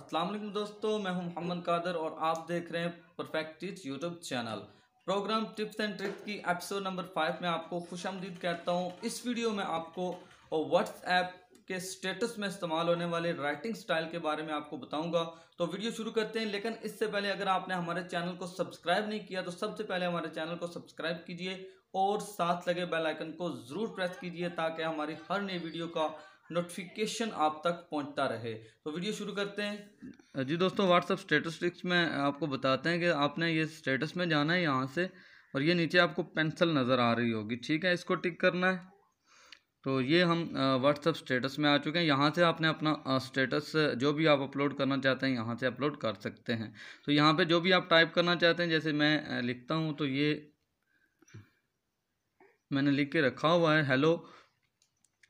असलम दोस्तों मैं हूं मोहम्मद कादर और आप देख रहे हैं perfect teach YouTube channel program tips and tricks की एपिसोड नंबर फाइव में आपको खुश आमदीद कहता हूं इस वीडियो में आपको व्हाट्सएप के स्टेटस में इस्तेमाल होने वाले राइटिंग स्टाइल के बारे में आपको बताऊंगा तो वीडियो शुरू करते हैं लेकिन इससे पहले अगर आपने हमारे चैनल को सब्सक्राइब नहीं किया तो सबसे पहले हमारे चैनल को सब्सक्राइब कीजिए और साथ लगे बेलाइकन को ज़रूर प्रेस कीजिए ताकि हमारी हर नई वीडियो का नोटिफिकेशन आप तक पहुंचता रहे तो वीडियो शुरू करते हैं जी दोस्तों व्हाट्सअप स्टेटस्टिक्स में आपको बताते हैं कि आपने ये स्टेटस में जाना है यहाँ से और ये नीचे आपको पेंसिल नज़र आ रही होगी ठीक है इसको टिक करना है तो ये हम व्हाट्सअप स्टेटस में आ चुके हैं यहाँ से आपने अपना स्टेटस जो भी आप अपलोड करना चाहते हैं यहाँ से अपलोड कर सकते हैं तो यहाँ पे जो भी आप टाइप करना चाहते हैं जैसे मैं लिखता हूँ तो ये मैंने लिख के रखा हुआ है हेलो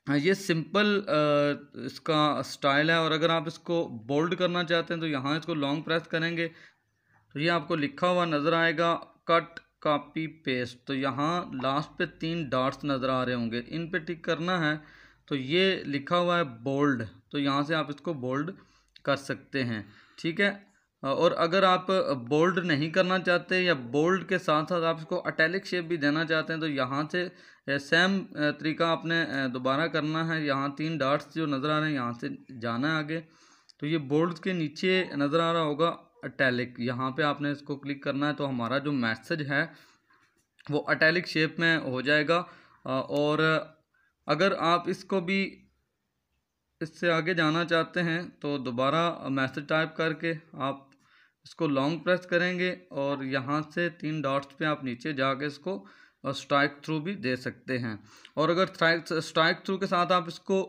हाँ, ये सिंपल इसका स्टाइल है और अगर आप इसको बोल्ड करना चाहते हैं तो यहाँ इसको लॉन्ग प्रेस करेंगे तो ये आपको लिखा हुआ नज़र आएगा कट कापी पेस्ट तो यहाँ लास्ट पे तीन डार्ट्स नज़र आ रहे होंगे इन पे टिक करना है तो ये लिखा हुआ है बोल्ड तो यहाँ से आप इसको बोल्ड कर सकते हैं ठीक है और अगर आप बोल्ड नहीं करना चाहते या बोल्ड के साथ साथ आप इसको अटैलिक शेप भी देना चाहते हैं तो यहाँ से सेम तरीका आपने दोबारा करना है यहाँ तीन डार्ट्स जो नज़र आ रहे हैं यहाँ से जाना है आगे तो ये बोल्ड के नीचे नज़र आ रहा होगा अटैलिक यहाँ पे आपने इसको क्लिक करना है तो हमारा जो मैसेज है वो अटैलिक शेप में हो जाएगा और अगर आप इसको भी इससे आगे जाना चाहते हैं तो दोबारा मैसेज टाइप करके आप इसको लॉन्ग प्रेस करेंगे और यहाँ से तीन डॉट्स पे आप नीचे जाके इसको स्ट्राइक थ्रू भी दे सकते हैं और अगर स्ट्राइक थ्रू के साथ आप इसको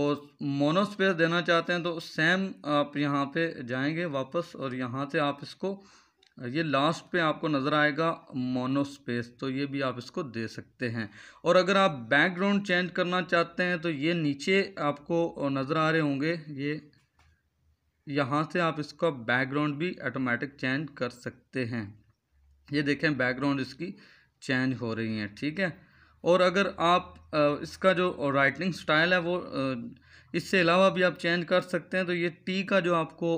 और मोनो स्पेस देना चाहते हैं तो सेम आप यहाँ पे जाएंगे वापस और यहाँ से आप इसको ये लास्ट पे आपको नज़र आएगा मोनोस्पेस तो ये भी आप इसको दे सकते हैं और अगर आप बैकग्राउंड चेंज करना चाहते हैं तो ये नीचे आपको नज़र आ रहे होंगे ये यहाँ से आप इसका बैकग्राउंड भी ऑटोमेटिक चेंज कर सकते हैं ये देखें बैकग्राउंड इसकी चेंज हो रही है ठीक है और अगर आप इसका जो राइटिंग स्टाइल है वो इससे अलावा भी आप चेंज कर सकते हैं तो ये टी का जो आपको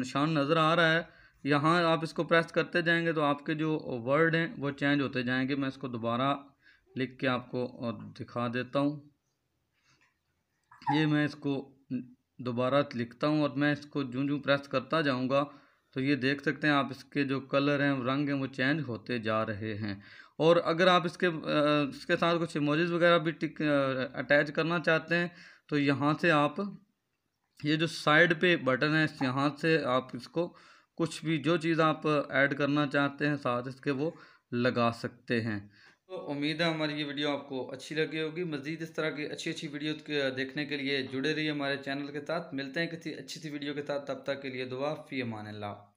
निशान नज़र आ रहा है यहाँ आप इसको प्रेस करते जाएंगे तो आपके जो वर्ड हैं वो चेंज होते जाएंगे मैं इसको दोबारा लिख के आपको और दिखा देता हूँ ये मैं इसको दोबारा लिखता हूँ और मैं इसको जूँ जूँ प्रेस करता जाऊँगा तो ये देख सकते हैं आप इसके जो कलर हैं रंग हैं वो चेंज होते जा रहे हैं और अगर आप इसके इसके साथ कुछ इमोजेस वगैरह भी टिक अटैच करना चाहते हैं तो यहाँ से आप ये जो साइड पे बटन है यहाँ से आप इसको कुछ भी जो चीज़ आप ऐड करना चाहते हैं साथ इसके वो लगा सकते हैं तो उम्मीद है हमारी ये वीडियो आपको अच्छी लगी होगी मज़ीद इस तरह की अच्छी अच्छी वीडियो देखने के लिए जुड़े रहिए हमारे चैनल के साथ मिलते हैं किसी अच्छी सी वीडियो के साथ तब तक के लिए दुआ फ़ी अमान ला